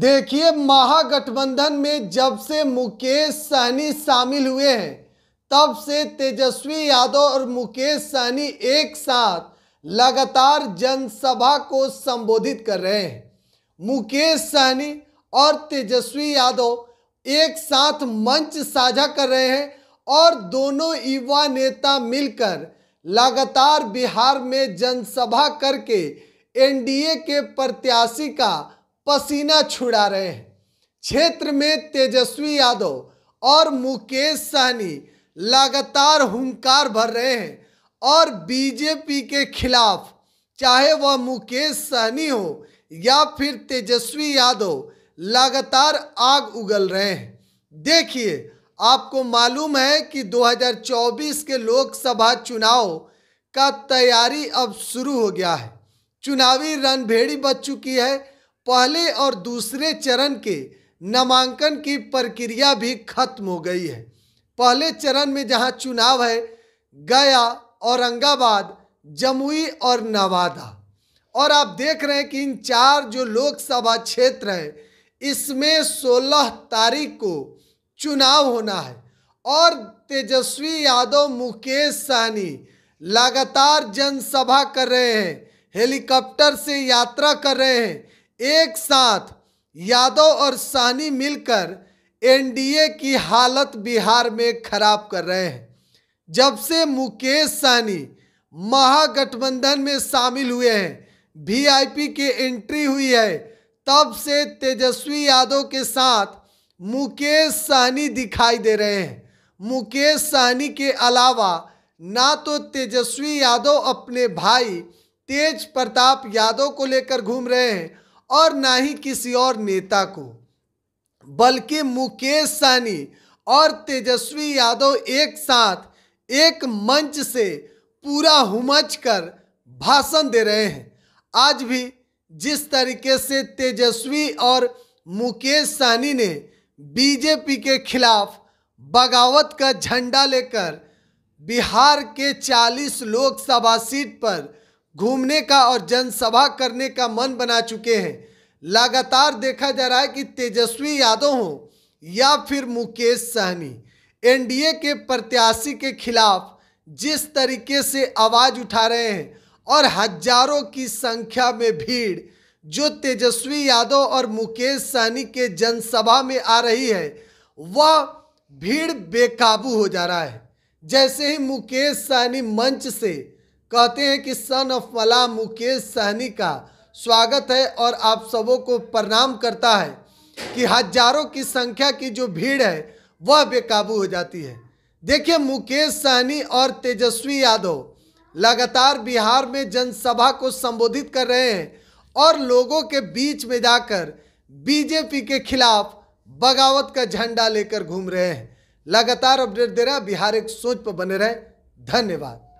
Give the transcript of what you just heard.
देखिए महागठबंधन में जब से मुकेश सहनी शामिल हुए हैं तब से तेजस्वी यादव और मुकेश सहनी एक साथ लगातार जनसभा को संबोधित कर रहे हैं मुकेश सहनी और तेजस्वी यादव एक साथ मंच साझा कर रहे हैं और दोनों युवा नेता मिलकर लगातार बिहार में जनसभा करके एनडीए के प्रत्याशी का पसीना छुड़ा रहे हैं क्षेत्र में तेजस्वी यादव और मुकेश सहनी लगातार हुंकार भर रहे हैं और बीजेपी के खिलाफ चाहे वह मुकेश सहनी हो या फिर तेजस्वी यादव लगातार आग उगल रहे हैं देखिए आपको मालूम है कि 2024 के लोकसभा चुनाव का तैयारी अब शुरू हो गया है चुनावी रणभेड़ी बच चुकी है पहले और दूसरे चरण के नामांकन की प्रक्रिया भी खत्म हो गई है पहले चरण में जहां चुनाव है गया औरंगाबाद जमुई और नवादा और आप देख रहे हैं कि इन चार जो लोकसभा क्षेत्र है इसमें 16 तारीख को चुनाव होना है और तेजस्वी यादव मुकेश सहनी लगातार जनसभा कर रहे हैं हेलीकॉप्टर से यात्रा कर रहे हैं एक साथ यादव और सानी मिलकर एनडीए की हालत बिहार में खराब कर रहे हैं जब से मुकेश सानी महागठबंधन में शामिल हुए हैं वीआईपी के एंट्री हुई है तब से तेजस्वी यादव के साथ मुकेश सहनी दिखाई दे रहे हैं मुकेश सहनी के अलावा ना तो तेजस्वी यादव अपने भाई तेज प्रताप यादव को लेकर घूम रहे हैं और ना ही किसी और नेता को बल्कि मुकेश सानी और तेजस्वी यादव एक साथ एक मंच से पूरा हुमच कर भाषण दे रहे हैं आज भी जिस तरीके से तेजस्वी और मुकेश सानी ने बीजेपी के खिलाफ बगावत का झंडा लेकर बिहार के 40 लोकसभा सीट पर घूमने का और जनसभा करने का मन बना चुके हैं लगातार देखा जा रहा है कि तेजस्वी यादव हो या फिर मुकेश सहनी एनडीए के प्रत्याशी के खिलाफ जिस तरीके से आवाज उठा रहे हैं और हजारों की संख्या में भीड़ जो तेजस्वी यादव और मुकेश सहनी के जनसभा में आ रही है वह भीड़ बेकाबू हो जा रहा है जैसे ही मुकेश सहनी मंच से कहते हैं कि सन ऑफ मला मुकेश सहनी का स्वागत है और आप सबों को प्रणाम करता है कि हजारों की संख्या की जो भीड़ है वह बेकाबू हो जाती है देखिए मुकेश सहनी और तेजस्वी यादव लगातार बिहार में जनसभा को संबोधित कर रहे हैं और लोगों के बीच में जाकर बीजेपी के खिलाफ बगावत का झंडा लेकर घूम रहे हैं लगातार अपडेट दे रहा बिहार एक सोच पर बने रहे धन्यवाद